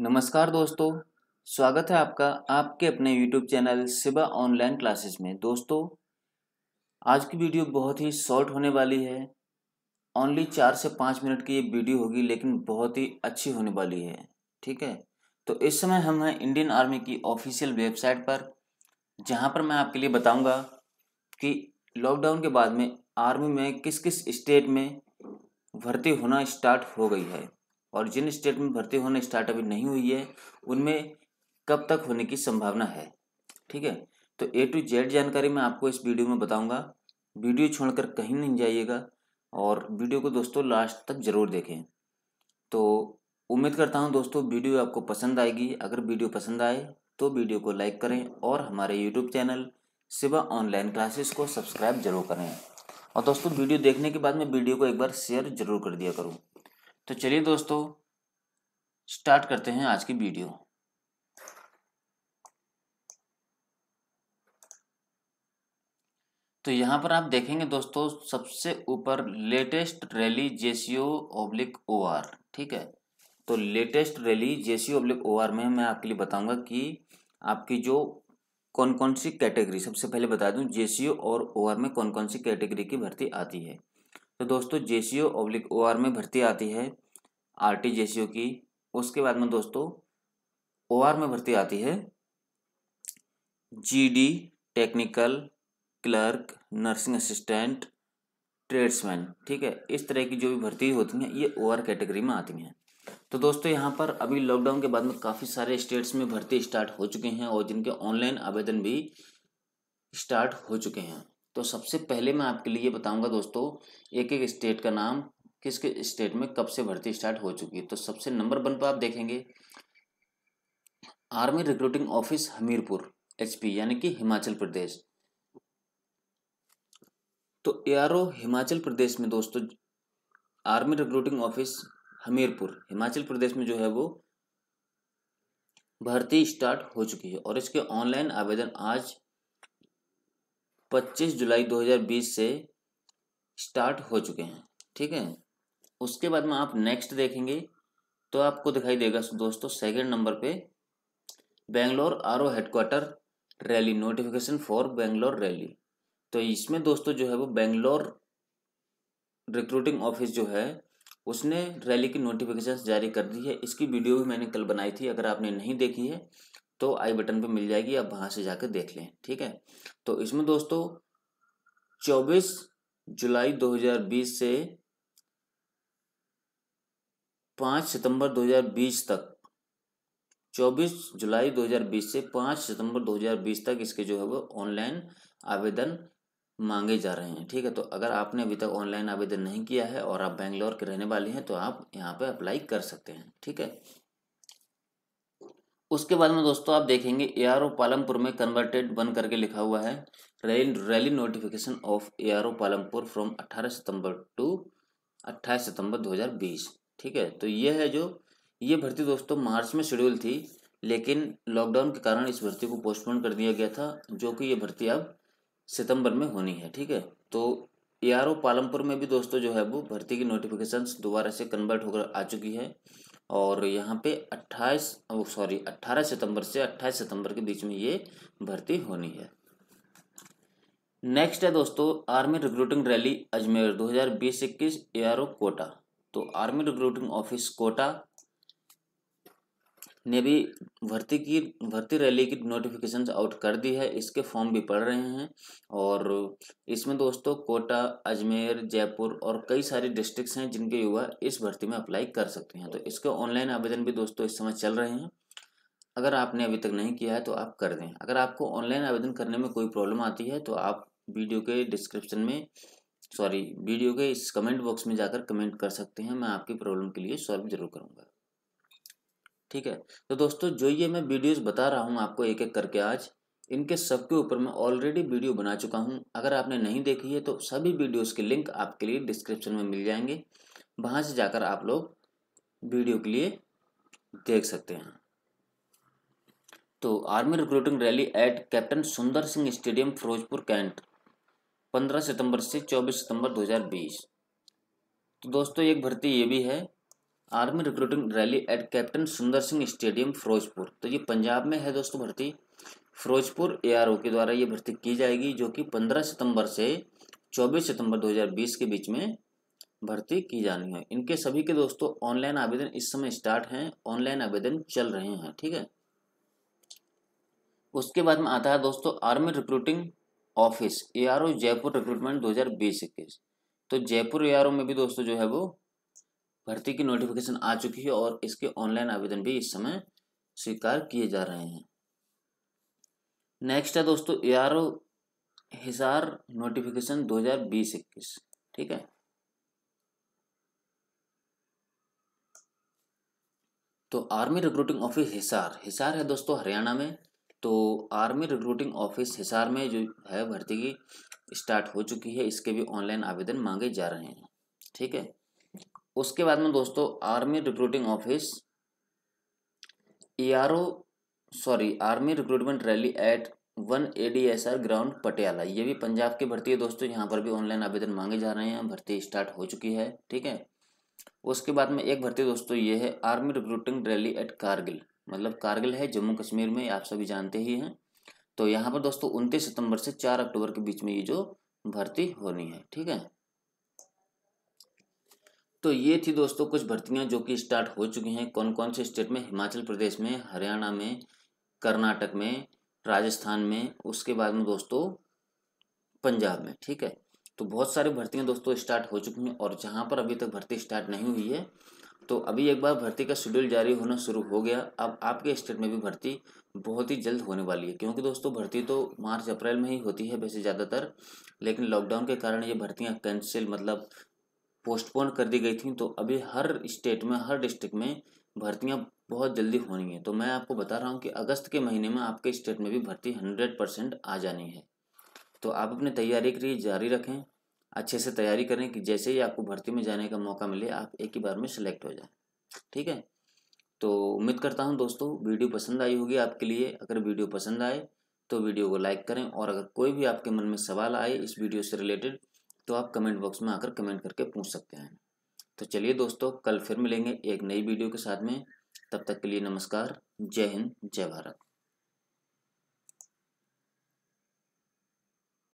नमस्कार दोस्तों स्वागत है आपका आपके अपने YouTube channel Siba online classes में दोस्तों आज की वीडियो बहुत ही शॉर्ट होने वाली है ओनली चार से पाँच मिनट की ये वीडियो होगी लेकिन बहुत ही अच्छी होने वाली है ठीक है तो इस समय हम हैं इंडियन आर्मी की ऑफिशियल वेबसाइट पर जहाँ पर मैं आपके लिए बताऊँगा कि लॉकडाउन के बाद में आर्मी में किस किस स्टेट में भर्ती होना स्टार्ट हो गई है और जिन स्टेट में भर्ती होने स्टार्ट अभी नहीं हुई है उनमें कब तक होने की संभावना है ठीक है तो ए टू जेड जानकारी मैं आपको इस वीडियो में बताऊंगा वीडियो छोड़कर कहीं नहीं जाइएगा और वीडियो को दोस्तों लास्ट तक ज़रूर देखें तो उम्मीद करता हूं दोस्तों वीडियो आपको पसंद आएगी अगर वीडियो पसंद आए तो वीडियो को लाइक करें और हमारे YouTube channel Siva online classes को सब्सक्राइब जरूर करें और दोस्तों वीडियो देखने के बाद में वीडियो को एक बार शेयर जरूर कर दिया करूँ तो चलिए दोस्तों स्टार्ट करते हैं आज की वीडियो तो यहां पर आप देखेंगे दोस्तों सबसे ऊपर latest rally JCO oblique O R ठीक है तो latest rally JCO oblique O R में मैं आपके लिए बताऊंगा कि आपकी जो कौन कौन सी कैटेगरी सबसे पहले बता दूं जेसीओ और ओ आर में कौन कौन सी कैटेगरी की भर्ती आती है तो दोस्तों जे सी ओ ओब्लिक ओ आर में भर्ती आती है आर टी जे सी ओ की उसके बाद में दोस्तों ओ आर में भर्ती आती है G D technical clerk nursing assistant tradesman ठीक है इस तरह की जो भी भर्ती होती हैं ये ओ आर कैटेगरी में आती हैं तो दोस्तों यहाँ पर अभी लॉकडाउन के बाद में काफ़ी सारे स्टेट्स में भर्ती स्टार्ट हो चुके हैं और जिनके ऑनलाइन आवेदन भी स्टार्ट हो चुके हैं तो सबसे पहले मैं आपके लिए बताऊंगा दोस्तों एक एक स्टेट का नाम किस स्टेट में कब से भर्ती स्टार्ट हो चुकी है तो सबसे नंबर वन पर आप देखेंगे army recruiting office Hamirpur HP यानी कि हिमाचल प्रदेश तो एआरओ हिमाचल प्रदेश में दोस्तों army recruiting office Hamirpur Himachal Pradesh में जो है वो भर्ती स्टार्ट हो चुकी है और इसके ऑनलाइन आवेदन आज 25 जुलाई 2020 से स्टार्ट हो चुके हैं ठीक है उसके बाद में आप नेक्स्ट देखेंगे तो आपको दिखाई देगा दोस्तों सेकेंड नंबर पे Bangalore R O headquarter rally notification for Bangalore rally तो इसमें दोस्तों जो है वो बेंगलोर रिक्रूटिंग ऑफिस जो है उसने रैली की नोटिफिकेशन जारी कर दी है इसकी वीडियो भी मैंने कल बनाई थी अगर आपने नहीं देखी है तो आई बटन पे मिल जाएगी आप वहाँ से जाकर देख लें ठीक है तो इसमें दोस्तों 24 जुलाई 2020 से 5 सितंबर 2020 तक 24 जुलाई 2020 से 5 सितंबर 2020 तक इसके जो है वो ऑनलाइन आवेदन मांगे जा रहे हैं ठीक है तो अगर आपने अभी तक ऑनलाइन आवेदन नहीं किया है और आप बेंगलोर के रहने वाले हैं तो आप यहाँ पे अप्लाई कर सकते हैं ठीक है उसके बाद में दोस्तों आप देखेंगे ए आर ओ पालमपुर में कन्वर्टेड बन करके लिखा हुआ है rally rally notification of A R O Palampur from 18 September to 28 September 2020 ठीक है तो ये है जो ये भर्ती दोस्तों मार्च में शेड्यूल थी लेकिन लॉकडाउन के कारण इस भर्ती को पोस्टपोन कर दिया गया था जो कि ये भर्ती अब सितंबर में होनी है ठीक है तो ए आर ओ पालमपुर में भी दोस्तों जो है वो भर्ती की नोटिफिकेशन दोबारा से कन्वर्ट होकर आ चुकी है और यहाँ पे 28 सॉरी 18 सितंबर से 28 सितंबर के बीच में ये भर्ती होनी है नेक्स्ट है दोस्तों आर्मी रिक्रूटिंग रैली अजमेर दो हज़ार कोटा तो आर्मी रिक्रूटिंग ऑफिस कोटा ने भी भर्ती की भर्ती रैली की नोटिफिकेशन आउट कर दी है इसके फॉर्म भी पड़ रहे हैं और इसमें दोस्तों कोटा अजमेर जयपुर और कई सारे डिस्ट्रिक्ट हैं जिनके युवा इस भर्ती में अप्लाई कर सकते हैं तो इसके ऑनलाइन आवेदन भी दोस्तों इस समय चल रहे हैं अगर आपने अभी तक नहीं किया है तो आप कर दें अगर आपको ऑनलाइन आवेदन करने में कोई प्रॉब्लम आती है तो आप वीडियो के डिस्क्रिप्शन में सॉरी वीडियो के इस कमेंट बॉक्स में जाकर कमेंट कर सकते हैं मैं आपकी प्रॉब्लम के लिए सॉल्व जरूर करूँगा ठीक है तो दोस्तों जो ये मैं वीडियोस बता रहा हूँ आपको एक एक करके आज इनके सबके ऊपर मैं ऑलरेडी वीडियो बना चुका हूँ अगर आपने नहीं देखी है तो सभी वीडियोस के लिंक आपके लिए डिस्क्रिप्शन में मिल जाएंगे वहाँ से जाकर आप लोग वीडियो के लिए देख सकते हैं तो army recruiting rally at captain Sundar Singh stadium Ferozepur cantt 15 सितंबर से 24 सितंबर 2020 तो दोस्तों एक भर्ती ये भी है army recruiting rally at captain Sundar Singh stadium Firozpur तो ये पंजाब में है दोस्तों भर्ती फिरोजपुर ए के द्वारा ये भर्ती की जाएगी जो कि 15 सितंबर से 24 सितंबर 2020 के बीच में भर्ती की जानी है इनके सभी के दोस्तों ऑनलाइन आवेदन इस समय स्टार्ट हैं ऑनलाइन आवेदन चल रहे हैं ठीक है उसके बाद में आता है दोस्तों army recruiting office a Jaipur recruitment दो हजार तो जयपुर ए में भी दोस्तों जो है वो भर्ती की नोटिफिकेशन आ चुकी है और इसके ऑनलाइन आवेदन भी इस समय स्वीकार किए जा रहे हैं नेक्स्ट है दोस्तों ए आर हिसार नोटिफिकेशन बीस इक्कीस ठीक है तो army recruiting office Hisar Hisar है दोस्तों हरियाणा में तो आर्मी रिक्रूटिंग ऑफिस हिसार में जो है भर्ती की स्टार्ट हो चुकी है इसके भी ऑनलाइन आवेदन मांगे जा रहे हैं ठीक है उसके बाद में दोस्तों army recruiting office E R O sorry army recruitment rally at one A D S R ground Patiala ये भी पंजाब की भर्ती है दोस्तों यहाँ पर भी ऑनलाइन आवेदन मांगे जा रहे हैं भर्ती स्टार्ट हो चुकी है ठीक है उसके बाद में एक भर्ती दोस्तों ये है army recruiting rally at Kargil मतलब कारगिल है जम्मू कश्मीर में आप सभी जानते ही हैं तो यहाँ पर दोस्तों उनतीस सितंबर से चार अक्टूबर के बीच में ये जो भर्ती होनी है ठीक है तो ये थी दोस्तों कुछ भर्तियां जो कि स्टार्ट हो चुकी हैं कौन कौन से स्टेट में हिमाचल प्रदेश में हरियाणा में कर्नाटक में राजस्थान में उसके बाद में दोस्तों पंजाब में ठीक है तो बहुत सारी भर्तियां दोस्तों स्टार्ट हो चुकी हैं और जहां पर अभी तक भर्ती स्टार्ट नहीं हुई है तो अभी एक बार भर्ती का शेड्यूल जारी होना शुरू हो गया अब आपके स्टेट में भी भर्ती बहुत ही जल्द होने वाली है क्योंकि दोस्तों भर्ती तो मार्च अप्रैल में ही होती है वैसे ज़्यादातर लेकिन लॉकडाउन के कारण ये भर्तियाँ कैंसिल मतलब पोस्टपोन कर दी गई थी तो अभी हर स्टेट में हर डिस्ट्रिक्ट में भर्तियाँ बहुत जल्दी होनी है तो मैं आपको बता रहा हूँ कि अगस्त के महीने में आपके स्टेट में भी भर्ती हंड्रेड परसेंट आ जानी है तो आप अपनी तैयारी के लिए जारी रखें अच्छे से तैयारी करें कि जैसे ही आपको भर्ती में जाने का मौका मिले आप एक ही बार में सेलेक्ट हो जाए ठीक है तो उम्मीद करता हूँ दोस्तों वीडियो पसंद आई होगी आपके लिए अगर वीडियो पसंद आए तो वीडियो को लाइक करें और अगर कोई भी आपके मन में सवाल आए इस वीडियो से रिलेटेड तो आप कमेंट बॉक्स में आकर कमेंट करके पूछ सकते हैं तो चलिए दोस्तों कल फिर मिलेंगे एक नई वीडियो के साथ में तब तक के लिए नमस्कार जय हिंद जय भारत